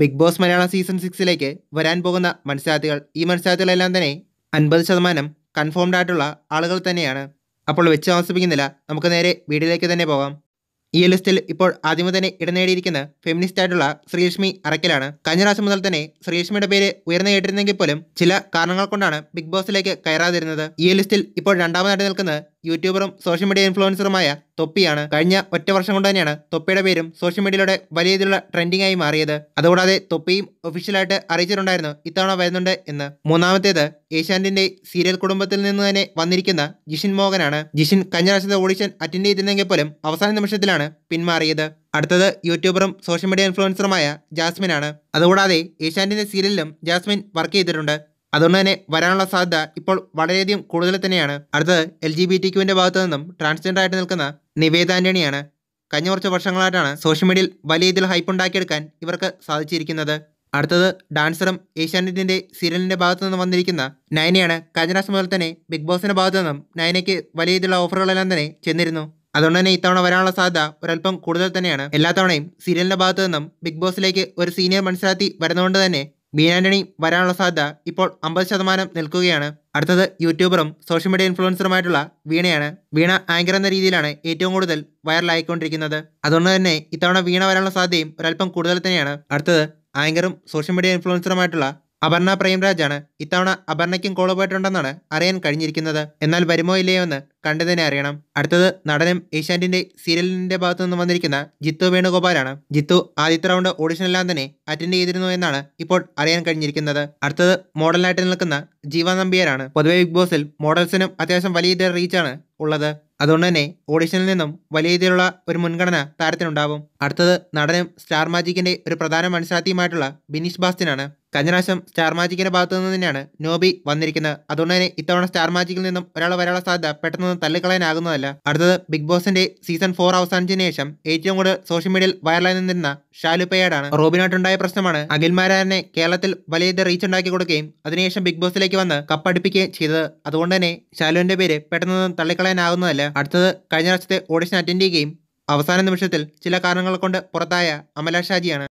big Boss Malayalam season സിക്സിലേക്ക് വരാൻ പോകുന്ന മത്സരാർത്ഥികൾ ഈ മത്സരാർത്ഥികളെല്ലാം തന്നെ അൻപത് ശതമാനം കൺഫേംഡ് ആയിട്ടുള്ള ആളുകൾ തന്നെയാണ് അപ്പോൾ വെച്ച് താമസിപ്പിക്കുന്നില്ല നമുക്ക് നേരെ വീട്ടിലേക്ക് തന്നെ പോകാം ഈ ലിസ്റ്റിൽ ഇപ്പോൾ ആദ്യമേ തന്നെ ഇടം നേടിയിരിക്കുന്ന ഫെമിനിസ്റ്റ് ആയിട്ടുള്ള ശ്രീലക്ഷ്മി അറക്കലാണ് കഴിഞ്ഞ പ്രാവശ്യം മുതൽ തന്നെ ശ്രീലക്ഷ്മിയുടെ പേര് ഉയർന്നു കേട്ടിരുന്നെങ്കിൽ പോലും ചില കാരണങ്ങൾ കൊണ്ടാണ് ബിഗ് ബോസിലേക്ക് കയറാതിരുന്നത് ഈ ലിസ്റ്റിൽ ഇപ്പോൾ രണ്ടാമതായിട്ട് നിൽക്കുന്ന യൂട്യൂബറും സോഷ്യൽ മീഡിയ ഇൻഫ്ലുവൻസറുമായ തൊപ്പിയാണ് കഴിഞ്ഞ ഒറ്റ വർഷം കൊണ്ട് തന്നെയാണ് തൊപ്പിയുടെ പേരും സോഷ്യൽ മീഡിയയിലൂടെ വലിയ രീതിയിലുള്ള ട്രെൻഡിംഗ് ആയി മാറിയത് അതുകൂടാതെ തൊപ്പിയും ഒഫീഷ്യലായിട്ട് അറിയിച്ചിട്ടുണ്ടായിരുന്നു ഇത്തവണ വരുന്നുണ്ട് എന്ന് മൂന്നാമത്തേത് ഏഷ്യാന്റിന്റെ സീരിയൽ കുടുംബത്തിൽ നിന്ന് തന്നെ വന്നിരിക്കുന്ന ജിഷിൻ മോഹനാണ് ജിഷിൻ കഴിഞ്ഞ വർഷത്തെ ഓഡിഷൻ അറ്റൻഡ് ചെയ്തിരുന്നെങ്കിൽ പോലും അവസാന നിമിഷത്തിലാണ് പിന്മാറിയത് അടുത്തത് യൂട്യൂബറും സോഷ്യൽ മീഡിയ ഇൻഫ്ലുവൻസറുമായ ജാസ്മിൻ ആണ് അതുകൂടാതെ ഏഷ്യാന്റിന്റെ സീരിയലിലും ജാസ്മിൻ വർക്ക് ചെയ്തിട്ടുണ്ട് അതുകൊണ്ട് തന്നെ വരാനുള്ള സാധ്യത ഇപ്പോൾ വളരെയധികം കൂടുതൽ തന്നെയാണ് അടുത്തത് എൽ ജി ബി ടി ക്യുവിൻ്റെ ഭാഗത്തു നിന്നും ട്രാൻസ്ജെൻഡർ ആയിട്ട് നിൽക്കുന്ന നിവേദ ആൻ്റണിയാണ് കഴിഞ്ഞ കുറച്ച് വർഷങ്ങളായിട്ടാണ് സോഷ്യൽ മീഡിയയിൽ വലിയ രീതിയിൽ ഹൈപ്പ് ഉണ്ടാക്കിയെടുക്കാൻ ഇവർക്ക് സാധിച്ചിരിക്കുന്നത് അടുത്തത് ഡാൻസറും ഏഷ്യാനെറ്റിൻ്റെ സീരിയലിൻ്റെ ഭാഗത്തു നിന്ന് വന്നിരിക്കുന്ന നയനയാണ് കഴിഞ്ഞ രാസം മുതൽ തന്നെ ബിഗ് ബോസിൻ്റെ ഭാഗത്തു നിന്നും നയനയ്ക്ക് വലിയ രീതിയിലുള്ള ഓഫറുകളെല്ലാം തന്നെ ചെന്നിരുന്നു അതുകൊണ്ട് തന്നെ ഇത്തവണ വരാനുള്ള സാധ്യത ഒരല്പം കൂടുതൽ തന്നെയാണ് എല്ലാ തവണയും സീരിയലിൻ്റെ ഭാഗത്തു നിന്നും ബിഗ് ബോസിലേക്ക് ഒരു സീനിയർ മത്സരാർത്ഥി വരുന്നതുകൊണ്ട് തന്നെ ബീനാന്റണി വരാനുള്ള സാധ്യത ഇപ്പോൾ അമ്പത് ശതമാനം നിൽക്കുകയാണ് അടുത്തത് യൂട്യൂബറും സോഷ്യൽ മീഡിയ ഇൻഫ്ലുവൻസറുമായിട്ടുള്ള വീണയാണ് വീണ ആങ്കർ എന്ന രീതിയിലാണ് ഏറ്റവും കൂടുതൽ വൈറലായിക്കൊണ്ടിരിക്കുന്നത് അതുകൊണ്ട് തന്നെ ഇത്തവണ വീണ വരാനുള്ള സാധ്യതയും ഒരല്പം കൂടുതൽ തന്നെയാണ് അടുത്തത് ആങ്കറും സോഷ്യൽ മീഡിയ ഇൻഫ്ലുവൻസറുമായിട്ടുള്ള അപർണ പ്രേംരാജാണ് ഇത്തവണ അപർണയ്ക്കും കോള് പോയിട്ടുണ്ടെന്നാണ് അറിയാൻ കഴിഞ്ഞിരിക്കുന്നത് എന്നാൽ വരുമോ ഇല്ലയോ എന്ന് കണ്ടു അറിയണം അടുത്തത് നടനും ഏഷ്യാൻറ്റിൻ്റെ സീരിയലിൻ്റെ ഭാഗത്തു നിന്ന് വന്നിരിക്കുന്ന ജിത്തു വേണുഗോപാലാണ് ജിത്തു ആദ്യത്തെ റൗണ്ട് ഓഡിഷനെല്ലാം തന്നെ അറ്റൻഡ് ചെയ്തിരുന്നു എന്നാണ് ഇപ്പോൾ അറിയാൻ കഴിഞ്ഞിരിക്കുന്നത് അടുത്തത് മോഡലായിട്ട് നിൽക്കുന്ന ജീവ നമ്പിയാരാണ് പൊതുവെ ബിഗ് ബോസിൽ മോഡൽസിനും അത്യാവശ്യം വലിയ റീച്ച് റീച്ചാണ് ഉള്ളത് അതുകൊണ്ട് തന്നെ ഓഡിഷനിൽ നിന്നും വലിയ രീതിയിലുള്ള ഒരു മുൻഗണന താരത്തിനുണ്ടാവും അടുത്തത് നടനും സ്റ്റാർ മാജിക്കിന്റെ ഒരു പ്രധാന മനസ്സിലാത്തിയുമായിട്ടുള്ള ബിനീഷ് ബാസ്റ്റിനാണ് കഴിഞ്ഞ പ്രാവശ്യം സ്റ്റാർ മാജിക്കിൻ്റെ ഭാഗത്തു നിന്ന് തന്നെയാണ് നോബി വന്നിരിക്കുന്നത് അതുകൊണ്ട് തന്നെ ഇത്തവണ സ്റ്റാർ മാജിക്കിൽ നിന്നും ഒരാൾ വരാനുള്ള സാധ്യത പെട്ടെന്ന് തള്ളിക്കളയാനാകുന്നതല്ല അടുത്തത് ബിഗ് ബോസിന്റെ സീസൺ ഫോർ അവസാനിച്ചതിന് ശേഷം ഏറ്റവും കൂടുതൽ സോഷ്യൽ മീഡിയയിൽ വൈറലായി നിന്നിരുന്ന ഷാലുപ്പയ്യാടാണ് റോബിനായിട്ടുണ്ടായ പ്രശ്നമാണ് അഖിൽമാരാനെ കേരളത്തിൽ വലിയ റീച്ച് ഉണ്ടാക്കി കൊടുക്കുകയും അതിനുശേഷം ബിഗ് ബോസിലേക്ക് വന്ന് കപ്പടിപ്പിക്കുകയും ചെയ്തത് അതുകൊണ്ട് തന്നെ ഷാലുവിന്റെ പേര് പെട്ടെന്ന് തള്ളിക്കളയാനാകുന്നതല്ല അടുത്തത് കഴിഞ്ഞ വർഷത്തെ ഓഡിഷൻ അറ്റൻഡ് ചെയ്യുകയും അവസാന നിമിഷത്തിൽ ചില കാരണങ്ങൾ കൊണ്ട് പുറത്തായ അമല ഷാജിയാണ്